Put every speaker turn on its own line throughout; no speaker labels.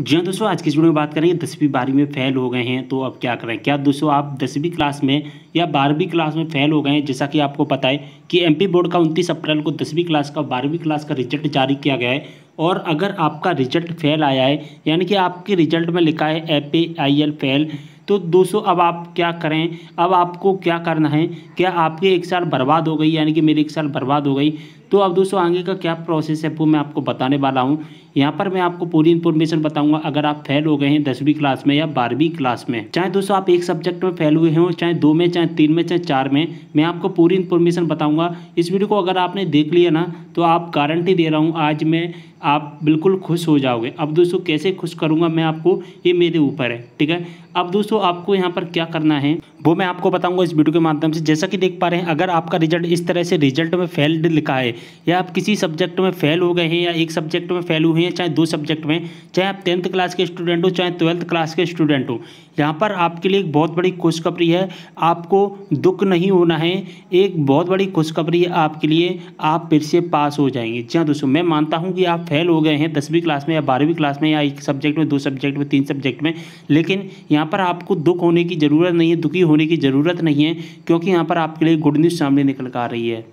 जी हाँ दोस्तों आज की इस वीडियो में बात करेंगे दसवीं बारहवीं में फ़ेल हो गए हैं तो अब क्या करें क्या दोस्तों आप दसवीं क्लास में या बारहवीं क्लास में फ़ेल हो गए हैं जैसा कि आपको पता है कि एमपी बोर्ड का 29 अप्रैल को दसवीं क्लास का बारहवीं क्लास का रिजल्ट जारी किया गया है और अगर आपका रिजल्ट फेल आया है यानी कि आपके रिजल्ट में लिखा है A P I L fail तो दोस्तों अब आप क्या करें अब आपको क्या करना है क्या आपकी एक साल बर्बाद हो गई यानी कि मेरी एक साल बर्बाद हो गई तो अब दोस्तों आगे का क्या प्रोसेस है वो मैं आपको बताने वाला हूँ यहाँ पर मैं आपको पूरी इन्फॉर्मेशन बताऊंगा अगर आप फेल हो गए हैं दसवीं क्लास में या बारहवीं क्लास में चाहे दोस्तों आप एक सब्जेक्ट में फेल हुए हों चाहे दो में चाहे तीन में चाहे चार में मैं आपको पूरी इन्फॉर्मेशन बताऊंगा इस वीडियो को अगर आपने देख लिया ना तो आप गारंटी दे रहा हूँ आज मैं आप बिल्कुल खुश हो जाओगे अब दोस्तों कैसे खुश करूँगा मैं आपको ये मेरे ऊपर है ठीक है अब दोस्तों आपको यहाँ पर क्या करना है वो मैं आपको बताऊंगा इस वीडियो के माध्यम से जैसा कि देख पा रहे हैं अगर आपका रिजल्ट इस तरह से रिजल्ट में फेल्ड लिखा है या आप किसी सब्जेक्ट में फेल हो गए हैं या एक सब्जेक्ट में फेल हुए हैं चाहे दो सब्जेक्ट में चाहे आप टेंथ क्लास के स्टूडेंट हो चाहे ट्वेल्थ क्लास के स्टूडेंट हो यहाँ पर आपके लिए एक बहुत बड़ी खुशखबरी है आपको दुख नहीं होना है एक बहुत बड़ी खुशखबरी है आपके लिए आप फिर से पास हो जाएंगे जी हाँ दोस्तों मैं मानता हूँ कि आप फेल हो गए हैं दसवीं क्लास में या बारहवीं क्लास में या एक सब्जेक्ट में दो सब्जेक्ट में तीन सब्जेक्ट में लेकिन यहाँ पर आपको दुख होने की ज़रूरत नहीं है दुखी होने की ज़रूरत नहीं है क्योंकि यहाँ पर आपके लिए गुड न्यूज़ सामने निकल कर आ रही है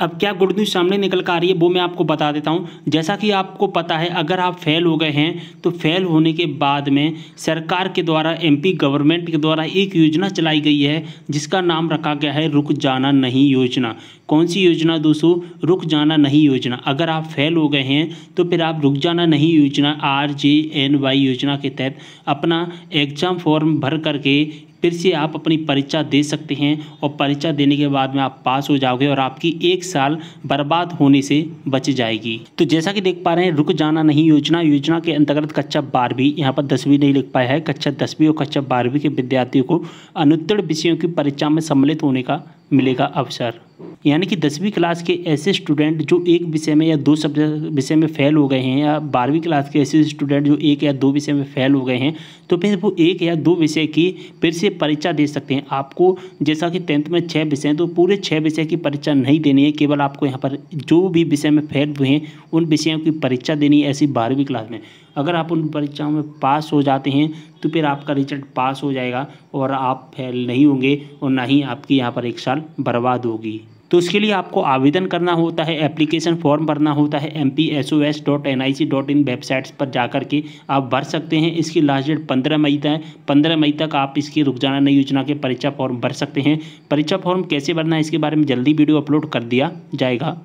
अब क्या गुड न्यूज़ सामने निकल कर आ रही है वो मैं आपको बता देता हूँ जैसा कि आपको पता है अगर आप फेल हो गए हैं तो फेल होने के बाद में सरकार के द्वारा एमपी गवर्नमेंट के द्वारा एक योजना चलाई गई है जिसका नाम रखा गया है रुक जाना नहीं योजना कौन सी योजना दोस्तों रुक जाना नहीं योजना अगर आप फेल हो गए हैं तो फिर आप रुक जाना नहीं योजना आर जे एन वाई योजना के तहत अपना एग्ज़ाम फॉर्म भर करके फिर से आप अपनी परीक्षा दे सकते हैं और परीक्षा देने के बाद में आप पास हो जाओगे और आपकी एक साल बर्बाद होने से बच जाएगी तो जैसा कि देख पा रहे हैं रुक जाना नहीं योजना योजना के अंतर्गत कक्षा बारहवीं यहाँ पर दसवीं नहीं लिख पाया है कक्षा दसवीं और कक्षा बारहवीं के विद्यार्थियों को अनुत्तीर्ण विषयों की परीक्षा में सम्मिलित होने का मिलेगा अवसर यानी कि दसवीं क्लास के ऐसे स्टूडेंट जो एक विषय में या दो सब्जेक्ट विषय में फ़ेल हो गए हैं या बारहवीं क्लास के ऐसे स्टूडेंट जो एक या दो विषय में फ़ेल हो गए हैं तो फिर वो एक या दो विषय की फिर से परीक्षा दे सकते हैं आपको जैसा कि टेंथ में छः विषय हैं तो पूरे छः विषय की परीक्षा नहीं देनी है केवल आपको यहाँ पर जो भी विषय में फेल हुए हैं उन विषयों की परीक्षा देनी है ऐसी बारहवीं क्लास में अगर आप उन परीक्षाओं में पास हो जाते हैं तो फिर आपका रिजल्ट पास हो जाएगा और आप फेल नहीं होंगे और ना ही आपकी यहाँ पर एक साल बर्बाद होगी तो उसके लिए आपको आवेदन करना होता है एप्लीकेशन फॉर्म भरना होता है M P S O S dot N I C dot in websites पर जा कर के आप भर सकते हैं इसकी लास्ट डेट पंद्रह मई तक है पंद्रह मई तक आप इसकी रुकजाना नई योजना के परीक्षा फॉर्म भर सकते हैं परीक्षा फॉर्म कैसे भरना है इसके बारे में जल्दी वीडियो अपलोड कर दिया जाएगा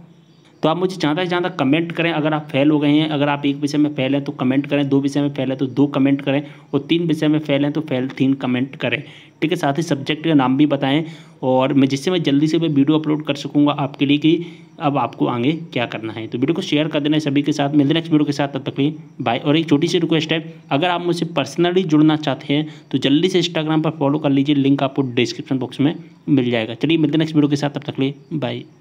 तो आप मुझे ज़्यादा से ज़्यादा कमेंट करें अगर आप फेल हो गए हैं अगर आप एक विषय में फेल हैं तो कमेंट करें दो विषय में फेल हैं तो दो कमेंट करें और तीन विषय में फेल हैं तो फेल तीन कमेंट करें ठीक है साथ ही सब्जेक्ट का नाम भी बताएं और मैं जिससे मैं जल्दी से मैं वीडियो अपलोड कर सकूँगा आपके लिए कि अब आपको आगे क्या करना है तो वीडियो को शेयर कर देना है सभी के साथ मिलते नेक्स्ट वीडियो के साथ तब तक भी बाय और एक छोटी सी रिक्वेस्ट है अगर आप मुझसे पर्सनली जुड़ना चाहते हैं तो जल्दी से इंस्टाग्राम पर फॉलो कर लीजिए लिंक आपको डिस्क्रिप्शन बॉक्स में मिल जाएगा चलिए मिलते नेक्स्ट वीडियो के साथ तब तक लिए बाय